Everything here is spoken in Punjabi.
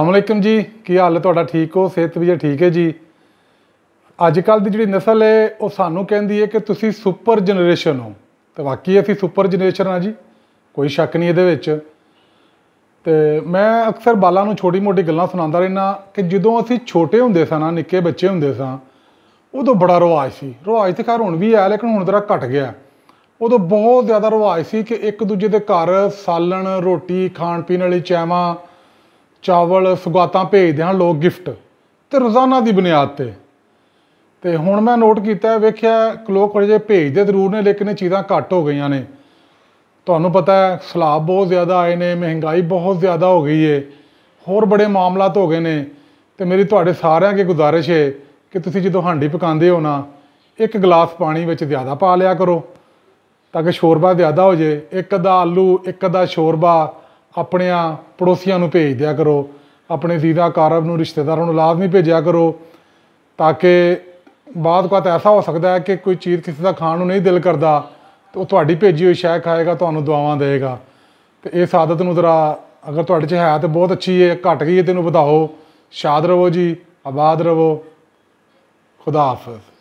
ਅਲੈਕਮ ਜੀ ਕੀ ਹਾਲ ਹੈ ਤੁਹਾਡਾ ਠੀਕ ਹੋ ਸਿਹਤ ਵੀ ਠੀਕ ਹੈ ਜੀ ਅੱਜ ਕੱਲ ਦੀ ਜਿਹੜੀ ਨਸਲ ਹੈ ਉਹ ਸਾਨੂੰ ਕਹਿੰਦੀ ਹੈ ਕਿ ਤੁਸੀਂ ਸੁਪਰ ਜਨਰੇਸ਼ਨ ਹੋ ਤੇ ਵਾਕਈ ਅਸੀਂ ਸੁਪਰ ਜਨਰੇਸ਼ਨ ਆ ਜੀ ਕੋਈ ਸ਼ੱਕ ਨਹੀਂ ਇਹਦੇ ਵਿੱਚ ਤੇ ਮੈਂ ਅਕਸਰ ਬਾਲਾਂ ਨੂੰ ਛੋਟੀ-ਮੋਟੀ ਗੱਲਾਂ ਸੁਣਾਉਂਦਾ ਰਹਿਣਾ ਕਿ ਜਦੋਂ ਅਸੀਂ ਛੋਟੇ ਹੁੰਦੇ ਸਾਂ ਨਿੱਕੇ ਬੱਚੇ ਹੁੰਦੇ ਸਾਂ ਉਦੋਂ ਬੜਾ ਰਿਵਾਜ ਸੀ ਰਿਵਾਜ ਤੇ ਘਰ ਹੁਣ ਵੀ ਆ ਲੇਕਿਨ ਹੁਣ ਜ਼ਰਾ ਘਟ ਗਿਆ ਉਦੋਂ ਬਹੁਤ ਜ਼ਿਆਦਾ ਰਿਵਾਜ ਸੀ ਕਿ ਇੱਕ ਦੂਜੇ ਦੇ ਘਰ ਸਾਲਣ ਰੋਟੀ ਖਾਣ ਪੀਣ ਵਾਲੀ ਚੈਵਾਂ ਚਾਵਲ ਸੁਗਾਤਾਂ ਭੇਜਦੇ ਹਨ ਲੋਕ ਗਿਫਟ ਤੇ ਰੋਜ਼ਾਨਾ ਦੀ ਬੁਨਿਆਦ ਤੇ ਤੇ ਹੁਣ ਮੈਂ ਨੋਟ ਕੀਤਾ ਵੇਖਿਆ ਲੋਕ ਜਿਹੜੇ ਭੇਜਦੇ ਜ਼ਰੂਰ ਨੇ ਲੇਕਿਨ ਇਹ ਚੀਜ਼ਾਂ ਘੱਟ ਹੋ ਗਈਆਂ ਨੇ ਤੁਹਾਨੂੰ ਪਤਾ ਹੈ ਸਲਾਬ ਬਹੁਤ ਜ਼ਿਆਦਾ ਆਏ ਨੇ ਮਹਿੰਗਾਈ ਬਹੁਤ ਜ਼ਿਆਦਾ ਹੋ ਗਈ ਏ ਹੋਰ ਬੜੇ ਮਾਮਲਾਤ ਹੋ ਗਏ ਨੇ ਤੇ ਮੇਰੀ ਤੁਹਾਡੇ ਸਾਰਿਆਂ ਕੇ ਗੁਜ਼ਾਰਿਸ਼ ਹੈ ਕਿ ਤੁਸੀਂ ਜਦੋਂ ਹਾਂਡੀ ਪਕਾਉਂਦੇ ਹੋ ਨਾ ਇੱਕ ਗਲਾਸ ਪਾਣੀ ਵਿੱਚ ਜ਼ਿਆਦਾ ਪਾ ਲਿਆ ਕਰੋ ਤਾਂ ਕਿ ਸ਼ੋਰਬਾ ਜ਼ਿਆਦਾ ਹੋ ਜੇ ਇੱਕ ਅਦਾ ਆਲੂ ਇੱਕ ਅਦਾ ਸ਼ੋਰਬਾ ਆਪਣਿਆਂ ਪੜੋਸੀਆਂ ਨੂੰ ਭੇਜ ਦਿਆ ਕਰੋ ਆਪਣੇ ਦੀਦਾ ਕਾਰਬ ਨੂੰ ਰਿਸ਼ਤੇਦਾਰਾਂ ਨੂੰ ਲਾਜ਼ਮੀ ਭੇਜਿਆ ਕਰੋ ਤਾਂ ਕਿ ਬਾਅਦ ਕੋਤ ਐਸਾ ਹੋ ਸਕਦਾ ਹੈ ਕਿ ਕੋਈ ਚੀਜ਼ ਕਿਸੇ ਦਾ ਖਾਣ ਨੂੰ ਨਹੀਂ ਦਿਲ ਕਰਦਾ ਤੇ ਉਹ ਤੁਹਾਡੀ ਭੇਜੀ ਹੋਈ ਸ਼ੈ ਖਾਏਗਾ ਤੁਹਾਨੂੰ ਦੁਆਵਾਂ ਦੇਵੇਗਾ ਤੇ ਇਹ ਸਾਦਤ ਨੂੰ ਜ਼ਰਾ ਅਗਰ ਤੁਹਾਡੇ 'ਚ ਹੈ ਤੇ ਬਹੁਤ ਅੱਛੀ ਹੈ ਘਟ ਗਈ ਹੈ ਤੈਨੂੰ ਵਧਾਓ ਸ਼ਾਦ ਰਹੋ ਜੀ ਆਬਾਦ ਰਹੋ ਖੁਦਾ ਹਾਫਿਜ਼